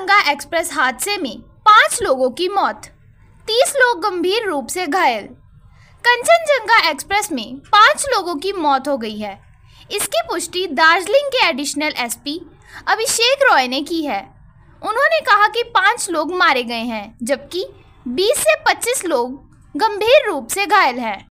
Ganga express हादसे में पाँच लोगों की मौत तीस लोग गंभीर रूप से घायल कंचनजंगा एक्सप्रेस में पाँच लोगों की मौत हो गई है इसकी पुष्टि दार्जिलिंग के एडिशनल एसपी अभिषेक रॉय ने की है उन्होंने कहा कि पाँच लोग मारे गए हैं जबकि 20 से 25 लोग गंभीर रूप से घायल हैं